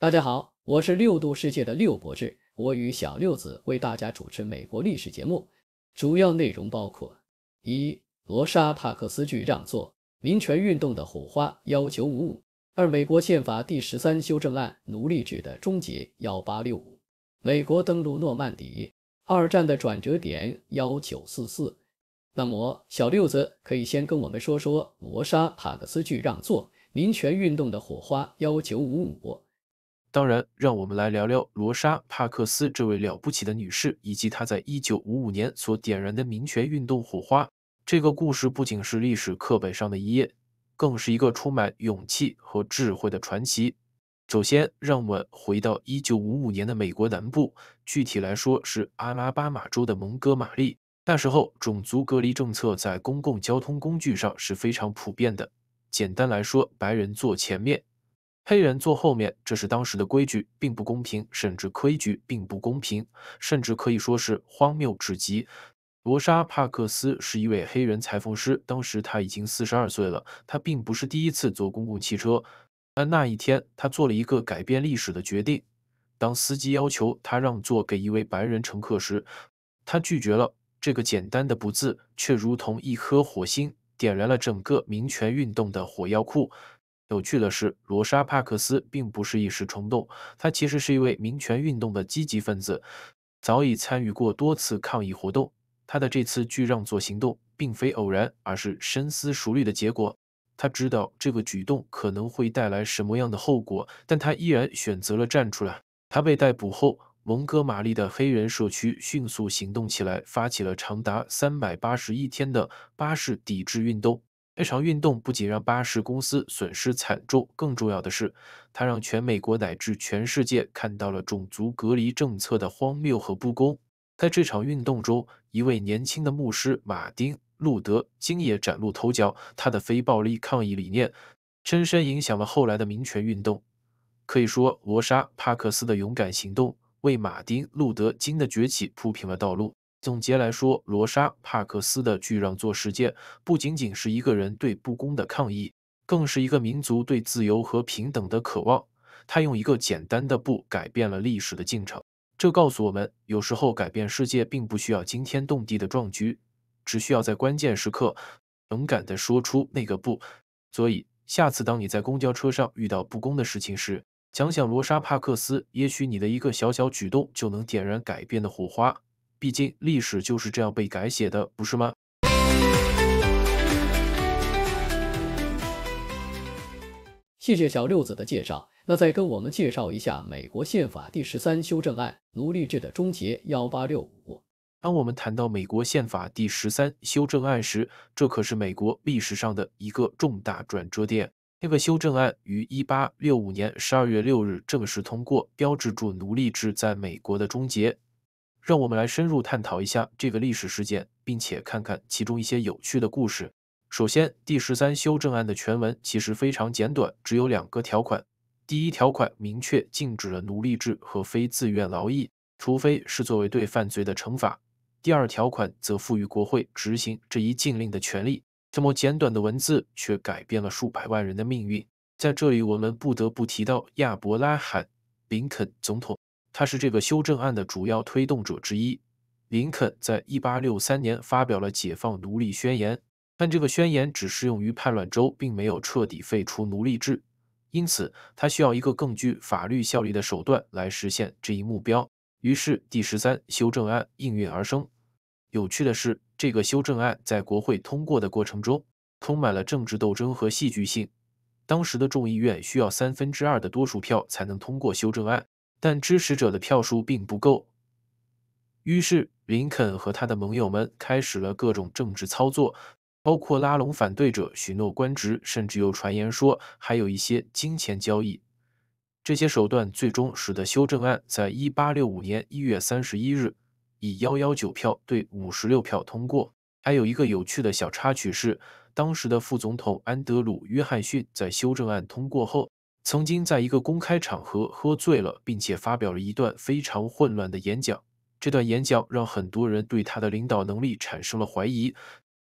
大家好，我是六度世界的六博士，我与小六子为大家主持美国历史节目，主要内容包括：一、罗莎帕克斯剧让座，民权运动的火花，幺九五五；二、美国宪法第十三修正案，奴隶制的终结，幺八六五；美国登陆诺曼底，二战的转折点，幺九四四。那么，小六子可以先跟我们说说罗莎帕克斯剧让座，民权运动的火花，幺九五五。当然，让我们来聊聊罗莎·帕克斯这位了不起的女士，以及她在1955年所点燃的民权运动火花。这个故事不仅是历史课本上的一页，更是一个充满勇气和智慧的传奇。首先，让我们回到1955年的美国南部，具体来说是阿拉巴马州的蒙哥马利。那时候，种族隔离政策在公共交通工具上是非常普遍的。简单来说，白人坐前面。黑人坐后面，这是当时的规矩，并不公平，甚至规矩并不公平，甚至可以说是荒谬至极。罗莎帕克斯是一位黑人裁缝师，当时他已经四十二岁了。他并不是第一次坐公共汽车，但那一天，他做了一个改变历史的决定。当司机要求他让座给一位白人乘客时，他拒绝了。这个简单的“不”字，却如同一颗火星，点燃了整个民权运动的火药库。有趣的是，罗莎帕克斯并不是一时冲动，他其实是一位民权运动的积极分子，早已参与过多次抗议活动。他的这次拒让座行动并非偶然，而是深思熟虑的结果。他知道这个举动可能会带来什么样的后果，但他依然选择了站出来。他被逮捕后，蒙哥马利的黑人社区迅速行动起来，发起了长达三百八十一天的巴士抵制运动。这场运动不仅让巴士公司损失惨重，更重要的是，它让全美国乃至全世界看到了种族隔离政策的荒谬和不公。在这场运动中，一位年轻的牧师马丁·路德·金也崭露头角，他的非暴力抗议理念深深影响了后来的民权运动。可以说，罗莎·帕克斯的勇敢行动为马丁·路德·金的崛起铺平了道路。总结来说，罗莎·帕克斯的巨让座事件不仅仅是一个人对不公的抗议，更是一个民族对自由和平等的渴望。他用一个简单的“不”改变了历史的进程。这告诉我们，有时候改变世界并不需要惊天动地的壮举，只需要在关键时刻勇敢地说出那个“不”。所以下次当你在公交车上遇到不公的事情时，想想罗莎·帕克斯，也许你的一个小小举动就能点燃改变的火花。毕竟历史就是这样被改写的，不是吗？谢谢小六子的介绍。那再跟我们介绍一下美国宪法第十三修正案，奴隶制的终结。幺八六五。当我们谈到美国宪法第十三修正案时，这可是美国历史上的一个重大转折点。这个修正案于一八六五年十二月六日正式通过，标志着奴隶制在美国的终结。让我们来深入探讨一下这个历史事件，并且看看其中一些有趣的故事。首先，第十三修正案的全文其实非常简短，只有两个条款。第一条款明确禁止了奴隶制和非自愿劳役，除非是作为对犯罪的惩罚。第二条款则赋予国会执行这一禁令的权利。这么简短的文字却改变了数百万人的命运。在这里，我们不得不提到亚伯拉罕·林肯总统。他是这个修正案的主要推动者之一。林肯在一八六三年发表了解放奴隶宣言，但这个宣言只适用于叛乱州，并没有彻底废除奴隶制。因此，他需要一个更具法律效力的手段来实现这一目标。于是，第十三修正案应运而生。有趣的是，这个修正案在国会通过的过程中充满了政治斗争和戏剧性。当时的众议院需要三分之二的多数票才能通过修正案。但支持者的票数并不够，于是林肯和他的盟友们开始了各种政治操作，包括拉拢反对者、许诺官职，甚至有传言说还有一些金钱交易。这些手段最终使得修正案在1865年1月31日以119票对56票通过。还有一个有趣的小插曲是，当时的副总统安德鲁·约翰逊在修正案通过后。曾经在一个公开场合喝醉了，并且发表了一段非常混乱的演讲。这段演讲让很多人对他的领导能力产生了怀疑。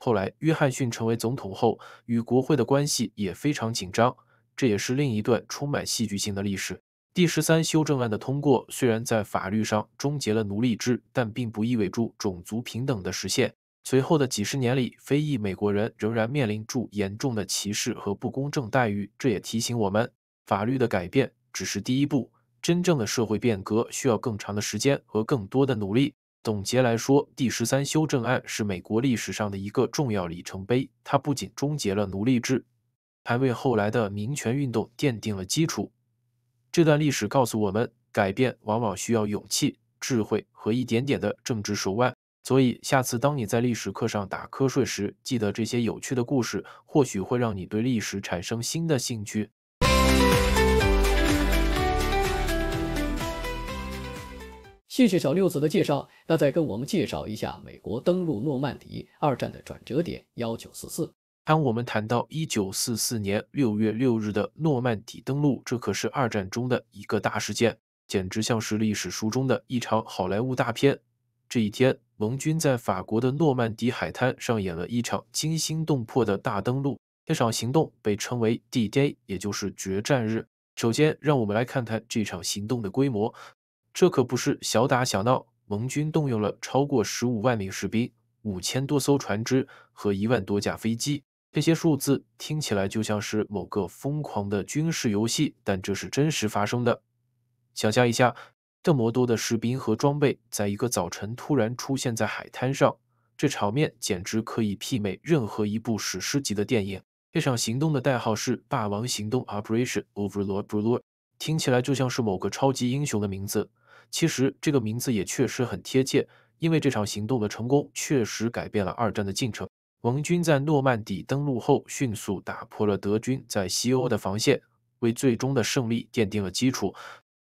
后来，约翰逊成为总统后，与国会的关系也非常紧张。这也是另一段充满戏剧性的历史。第十三修正案的通过虽然在法律上终结了奴隶制，但并不意味着种族平等的实现。随后的几十年里，非裔美国人仍然面临住严重的歧视和不公正待遇。这也提醒我们。法律的改变只是第一步，真正的社会变革需要更长的时间和更多的努力。总结来说，第十三修正案是美国历史上的一个重要里程碑，它不仅终结了奴隶制，还为后来的民权运动奠定了基础。这段历史告诉我们，改变往往需要勇气、智慧和一点点的政治手腕。所以，下次当你在历史课上打瞌睡时，记得这些有趣的故事，或许会让你对历史产生新的兴趣。谢谢小六子的介绍，那再跟我们介绍一下美国登陆诺曼底二战的转折点幺九四四。当我们谈到一九四四年六月六日的诺曼底登陆，这可是二战中的一个大事件，简直像是历史书中的——一场好莱坞大片。这一天，盟军在法国的诺曼底海滩上演了一场惊心动魄的大登陆。这场行动被称为 D-Day，也就是决战日。首先，让我们来看看这场行动的规模。这可不是小打小闹，盟军动用了超过十五万名士兵、五千多艘船只和一万多架飞机。这些数字听起来就像是某个疯狂的军事游戏，但这是真实发生的。想象一下，这么多的士兵和装备在一个早晨突然出现在海滩上，这场面简直可以媲美任何一部史诗级的电影。这场行动的代号是“霸王行动 ”（Operation Overlord），b 听起来就像是某个超级英雄的名字。其实，这个名字也确实很贴切，因为这场行动的成功确实改变了二战的进程。盟军在诺曼底登陆后，迅速打破了德军在西欧的防线，为最终的胜利奠定了基础。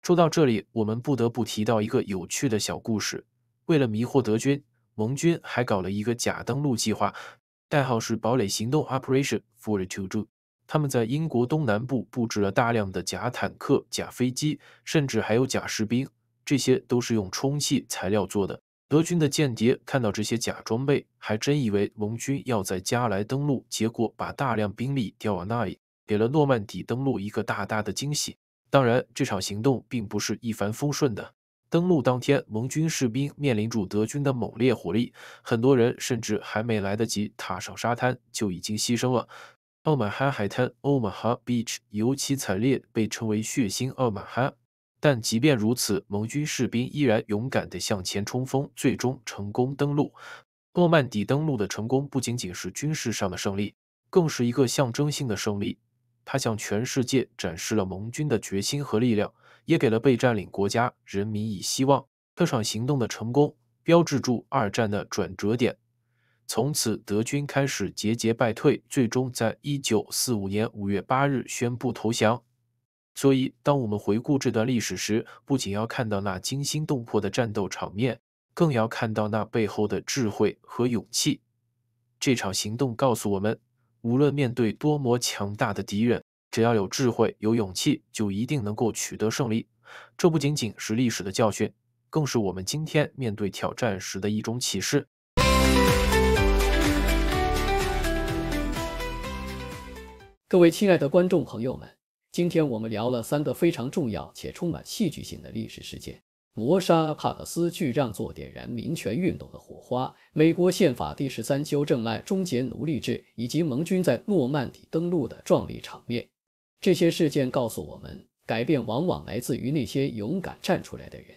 说到这里，我们不得不提到一个有趣的小故事：为了迷惑德军，盟军还搞了一个假登陆计划。代号是堡垒行动 （Operation f o r t i t t d o 他们在英国东南部布置了大量的假坦克、假飞机，甚至还有假士兵，这些都是用充气材料做的。德军的间谍看到这些假装备，还真以为盟军要在加莱登陆，结果把大量兵力调往那里，给了诺曼底登陆一个大大的惊喜。当然，这场行动并不是一帆风顺的。登陆当天，盟军士兵面临住德军的猛烈火力，很多人甚至还没来得及踏上沙滩就已经牺牲了。奥马哈海滩 （Omaha Beach） 尤其惨烈，被称为“血腥奥马哈”。但即便如此，盟军士兵依然勇敢地向前冲锋，最终成功登陆。诺曼底登陆的成功不仅仅是军事上的胜利，更是一个象征性的胜利。它向全世界展示了盟军的决心和力量。也给了被占领国家人民以希望。这场行动的成功，标志住二战的转折点。从此，德军开始节节败退，最终在一九四五年五月八日宣布投降。所以，当我们回顾这段历史时，不仅要看到那惊心动魄的战斗场面，更要看到那背后的智慧和勇气。这场行动告诉我们，无论面对多么强大的敌人，只要有智慧、有勇气，就一定能够取得胜利。这不仅仅是历史的教训，更是我们今天面对挑战时的一种启示。各位亲爱的观众朋友们，今天我们聊了三个非常重要且充满戏剧性的历史事件：磨杀帕克斯巨让座点燃民权运动的火花；美国宪法第十三修正案终结奴隶制；以及盟军在诺曼底登陆的壮丽场面。这些事件告诉我们，改变往往来自于那些勇敢站出来的人。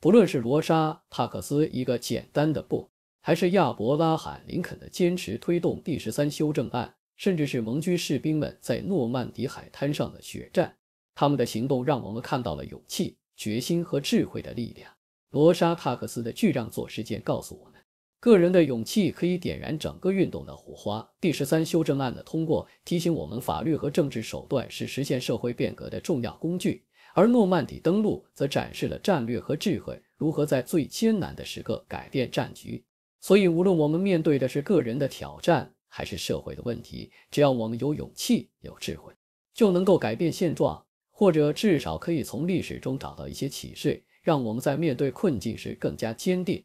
不论是罗莎帕克斯一个简单的不，还是亚伯拉罕林肯的坚持推动第十三修正案，甚至是盟军士兵们在诺曼底海滩上的血战，他们的行动让我们看到了勇气、决心和智慧的力量。罗莎帕克斯的巨让座事件告诉我们。个人的勇气可以点燃整个运动的火花。第十三修正案的通过提醒我们，法律和政治手段是实现社会变革的重要工具；而诺曼底登陆则展示了战略和智慧如何在最艰难的时刻改变战局。所以，无论我们面对的是个人的挑战还是社会的问题，只要我们有勇气、有智慧，就能够改变现状，或者至少可以从历史中找到一些启示，让我们在面对困境时更加坚定。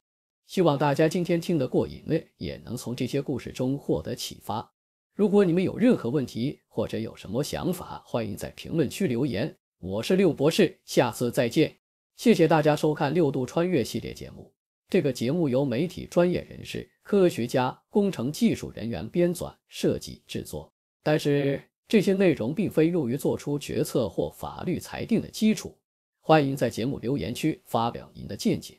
希望大家今天听得过瘾，也能从这些故事中获得启发。如果你们有任何问题或者有什么想法，欢迎在评论区留言。我是六博士，下次再见。谢谢大家收看《六度穿越》系列节目。这个节目由媒体专业人士、科学家、工程技术人员编纂、设计、制作，但是这些内容并非用于做出决策或法律裁定的基础。欢迎在节目留言区发表您的见解。